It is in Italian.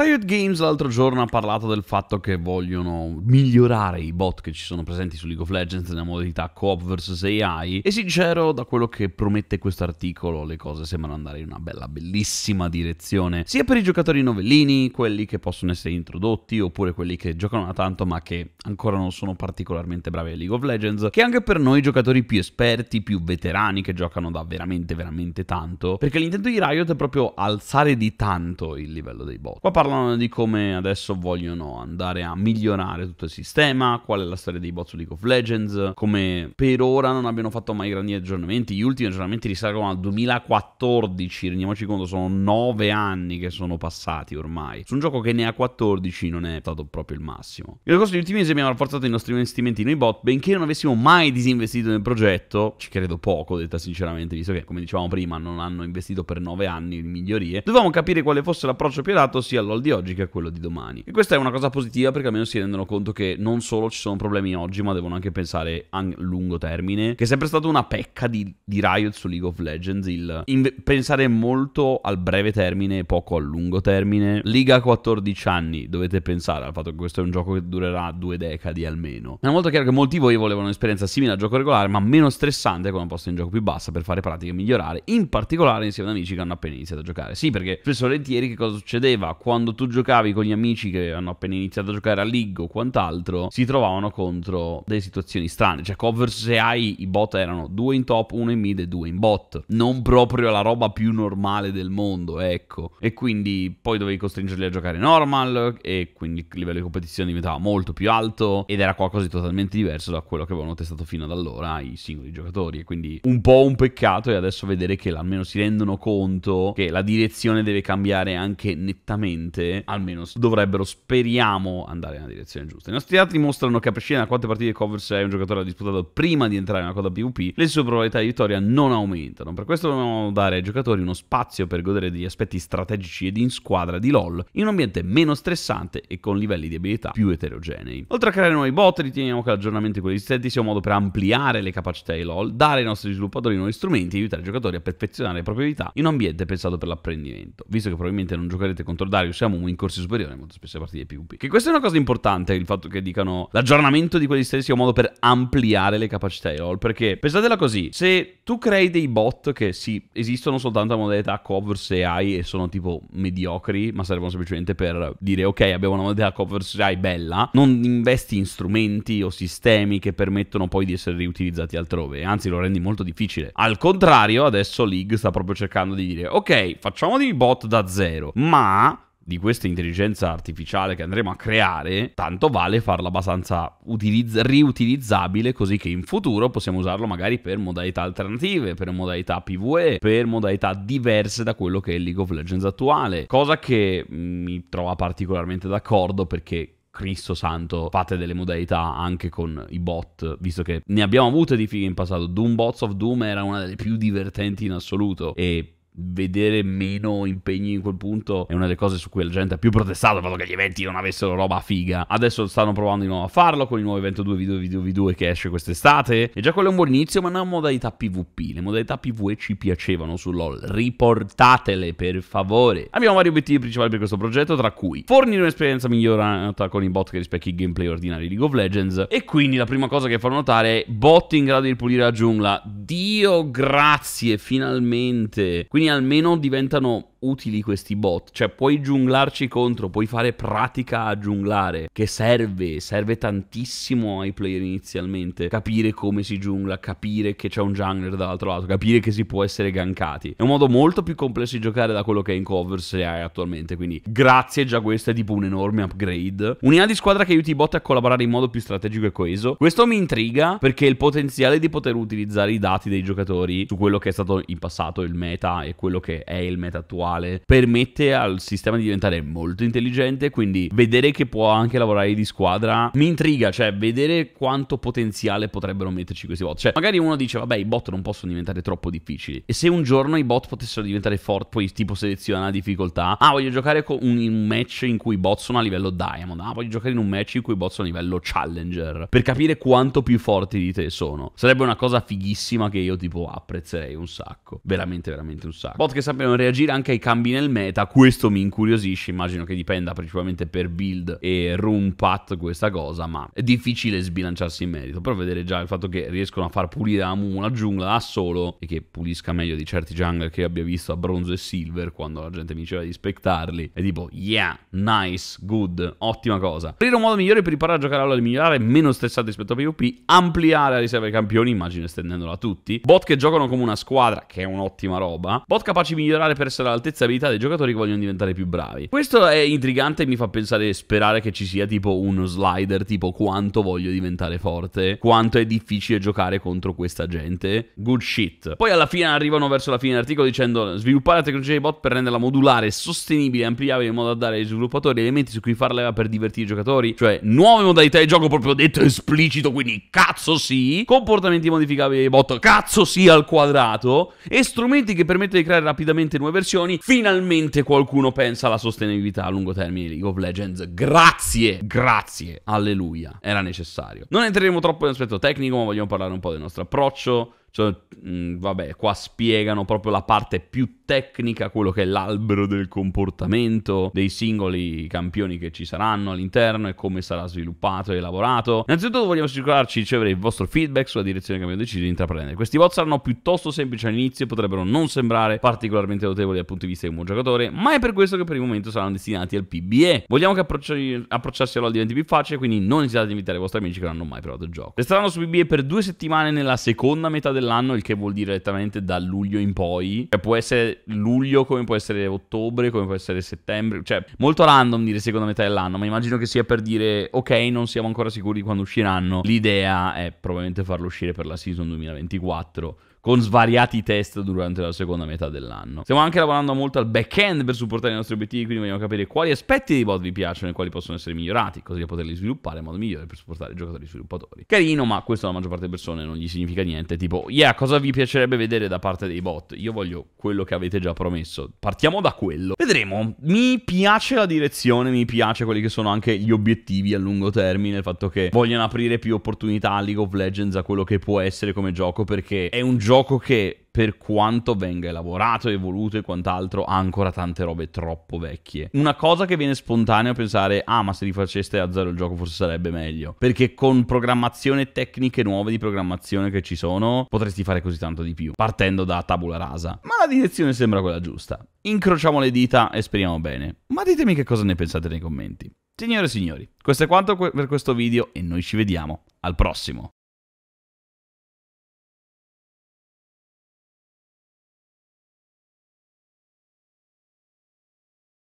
Riot Games l'altro giorno ha parlato del fatto che vogliono migliorare i bot che ci sono presenti su League of Legends nella modalità co-op vs AI e sincero da quello che promette questo articolo le cose sembrano andare in una bella bellissima direzione sia per i giocatori novellini, quelli che possono essere introdotti oppure quelli che giocano da tanto ma che ancora non sono particolarmente bravi a League of Legends che anche per noi giocatori più esperti, più veterani che giocano da veramente veramente tanto perché l'intento di Riot è proprio alzare di tanto il livello dei bot. Qua parla parlano di come adesso vogliono andare a migliorare tutto il sistema, qual è la storia dei bots su League of Legends, come per ora non abbiano fatto mai grandi aggiornamenti, gli ultimi aggiornamenti risalgono al 2014, rendiamoci conto sono 9 anni che sono passati ormai, su un gioco che ne ha 14 non è stato proprio il massimo. Nel corso degli ultimi mesi abbiamo rafforzato i nostri investimenti nei bot, benché non avessimo mai disinvestito nel progetto, ci credo poco detta sinceramente, visto che come dicevamo prima non hanno investito per 9 anni in migliorie, dovevamo capire quale fosse l'approccio più adatto sia all'all controllo di oggi che è quello di domani. E questa è una cosa positiva perché almeno si rendono conto che non solo ci sono problemi oggi, ma devono anche pensare a lungo termine, che è sempre stata una pecca di, di Riot su League of Legends, il pensare molto al breve termine e poco al lungo termine. Liga 14 anni, dovete pensare al fatto che questo è un gioco che durerà due decadi almeno. È molto chiaro che molti di voi volevano un'esperienza simile al gioco regolare, ma meno stressante con un posto in gioco più bassa per fare pratica e migliorare, in particolare insieme ad amici che hanno appena iniziato a giocare. Sì, perché spesso volentieri che cosa succedeva? Quando quando tu giocavi con gli amici che hanno appena iniziato a giocare a League o quant'altro, si trovavano contro delle situazioni strane. Cioè, cover se hai i bot erano due in top, uno in mid e due in bot. Non proprio la roba più normale del mondo, ecco. E quindi poi dovevi costringerli a giocare normal e quindi il livello di competizione diventava molto più alto ed era qualcosa di totalmente diverso da quello che avevano testato fino ad allora i singoli giocatori. E quindi un po' un peccato e adesso vedere che almeno si rendono conto che la direzione deve cambiare anche nettamente sicuramente, almeno dovrebbero, speriamo, andare nella direzione giusta. I nostri dati mostrano che a prescindere da quante partite cover 6 un giocatore ha disputato prima di entrare nella coda PvP, le sue probabilità di vittoria non aumentano. Per questo dobbiamo dare ai giocatori uno spazio per godere degli aspetti strategici ed in squadra di LoL, in un ambiente meno stressante e con livelli di abilità più eterogenei. Oltre a creare nuovi bot, riteniamo che l'aggiornamento di quelli esistenti sia un modo per ampliare le capacità di LoL, dare ai nostri sviluppatori nuovi strumenti e aiutare i giocatori a perfezionare le proprie abilità in un ambiente pensato per l'apprendimento. Visto che probabilmente non giocherete contro Darius siamo in corsi superiori, molto spesso partite PvP. Che questa è una cosa importante, il fatto che dicano l'aggiornamento di quelli stessi è un modo per ampliare le capacità di LoL, perché pensatela così, se tu crei dei bot che sì, esistono soltanto a modalità cover e AI e sono tipo mediocri, ma servono semplicemente per dire ok, abbiamo una modalità cover covers AI bella, non investi in strumenti o sistemi che permettono poi di essere riutilizzati altrove, anzi lo rendi molto difficile. Al contrario, adesso League sta proprio cercando di dire ok, facciamo dei bot da zero, ma di questa intelligenza artificiale che andremo a creare, tanto vale farla abbastanza utilizz- riutilizzabile così che in futuro possiamo usarlo magari per modalità alternative, per modalità PvE, per modalità diverse da quello che è League of Legends attuale. Cosa che mm, mi trova particolarmente d'accordo perché Cristo santo, fate delle modalità anche con i bot, visto che ne abbiamo avute di fighe in passato. Doom Bots of Doom era una delle più divertenti in assoluto e vedere meno impegni in quel punto è una delle cose su cui la gente ha più protestato, dato che gli eventi non avessero roba figa. Adesso stanno provando di nuovo a farlo con il nuovo evento 2 video 2 video 2 v 2 che esce quest'estate. E già quello è un buon inizio, ma non modalità PvP. Le modalità PvE ci piacevano su LOL. Riportatele, per favore. Abbiamo vari obiettivi principali per questo progetto, tra cui fornire un'esperienza migliorata con i bot che rispecchi il gameplay ordinario di League of Legends. E quindi la prima cosa che farò notare è bot in grado di ripulire la giungla. Dio grazie, finalmente. Quindi almeno diventano utili questi bot, cioè puoi giunglarci contro, puoi fare pratica a giunglare, che serve, serve tantissimo ai player inizialmente, capire come si giungla, capire che c'è un jungler dall'altro lato, capire che si può essere gankati. È un modo molto più complesso di giocare da quello che è in cover se hai attualmente, quindi grazie, già questo è tipo un enorme upgrade. Un'idea di squadra che aiuti i bot a collaborare in modo più strategico e coeso. Questo mi intriga perché il potenziale di poter utilizzare i dati dei giocatori su quello che è stato in passato il meta e quello che è il meta attuale, permette al sistema di diventare molto intelligente, quindi vedere che può anche lavorare di squadra mi intriga, cioè vedere quanto potenziale potrebbero metterci questi bot. Cioè, magari uno dice, vabbè, i bot non possono diventare troppo difficili. E se un giorno i bot potessero diventare forti, poi tipo seleziona la difficoltà, ah, voglio giocare con un, in un match in cui i bot sono a livello diamond, ah, voglio giocare in un match in cui i bot sono a livello challenger, per capire quanto più forti di te sono. Sarebbe una cosa fighissima che io tipo apprezzerei un sacco, veramente, veramente un sacco sacco. Bot che sappiano reagire anche ai cambi nel meta, questo mi incuriosisce, immagino che dipenda principalmente per build e room path questa cosa, ma è difficile sbilanciarsi in merito, però vedere già il fatto che riescono a far pulire la Mu la giungla da solo e che pulisca meglio di certi jungle che abbia visto a bronzo e silver quando la gente mi diceva di spectarli, è tipo yeah, nice, good, ottima cosa. Aprire un modo migliore per imparare a giocare all'ora e migliorare, meno stressato rispetto a PvP, ampliare la riserva ai campioni, immagino estendendola a tutti, bot che giocano come una squadra, che è un'ottima roba, Bot capaci di migliorare per essere all'altezza e abilità dei giocatori che vogliono diventare più bravi. Questo è intrigante e mi fa pensare e sperare che ci sia tipo uno slider, tipo quanto voglio diventare forte, quanto è difficile giocare contro questa gente. Good shit. Poi alla fine arrivano verso la fine dell'articolo dicendo sviluppare la tecnologia dei bot per renderla modulare, sostenibile e ampliabile in modo da dare ai sviluppatori elementi su cui farla per divertire i giocatori, cioè nuove modalità di gioco proprio detto esplicito, quindi cazzo sì, comportamenti modificabili dei bot, cazzo sì al quadrato e strumenti che permettono poter creare rapidamente nuove versioni, finalmente qualcuno pensa alla sostenibilità a lungo termine di League of Legends. Grazie, grazie, alleluia, era necessario. Non entreremo troppo in aspetto tecnico, ma vogliamo parlare un po' del nostro approccio, cioè, mh, mm, vabbè, qua spiegano proprio la parte più tecnica, quello che è l'albero del comportamento dei singoli campioni che ci saranno all'interno e come sarà sviluppato e elaborato. Innanzitutto vogliamo assicurarci di ricevere il vostro feedback sulla direzione che abbiamo deciso di intraprendere. Questi bot saranno piuttosto semplici all'inizio e potrebbero non sembrare particolarmente notevoli dal punto di vista di un buon giocatore, ma è per questo che per il momento saranno destinati al PBE. Vogliamo che approcci- approcciarsi all'OL diventi più facile, quindi non esitate ad invitare i vostri amici che non hanno mai provato il gioco. Resteranno su PBE per due settimane nella seconda metà della dell'anno, il che vuol dire direttamente da luglio in poi. Cioè, può essere luglio, come può essere ottobre, come può essere settembre. Cioè, molto random dire seconda metà dell'anno, ma immagino che sia per dire, ok, non siamo ancora sicuri di quando usciranno. L'idea è probabilmente farlo uscire per la season 2024 con svariati test durante la seconda metà dell'anno. Stiamo anche lavorando molto al back-end per supportare i nostri obiettivi, quindi vogliamo capire quali aspetti dei bot vi piacciono e quali possono essere migliorati, così da poterli sviluppare in modo migliore per supportare i giocatori sviluppatori. Carino, ma questo alla maggior parte delle persone non gli significa niente, tipo, yeah, cosa vi piacerebbe vedere da parte dei bot? Io voglio quello che avete già promesso. Partiamo da quello. Vedremo. Mi piace la direzione, mi piace quelli che sono anche gli obiettivi a lungo termine, il fatto che vogliano aprire più opportunità a League of Legends a quello che può essere come gioco perché è un gioco gioco che per quanto venga elaborato, evoluto e quant'altro, ha ancora tante robe troppo vecchie. Una cosa che viene spontanea è pensare, ah ma se rifaceste a zero il gioco forse sarebbe meglio, perché con programmazione e tecniche nuove di programmazione che ci sono, potresti fare così tanto di più, partendo da tabula rasa. Ma la direzione sembra quella giusta. Incrociamo le dita e speriamo bene. Ma ditemi che cosa ne pensate nei commenti. Signore e signori, questo è quanto per questo video e noi ci vediamo al prossimo.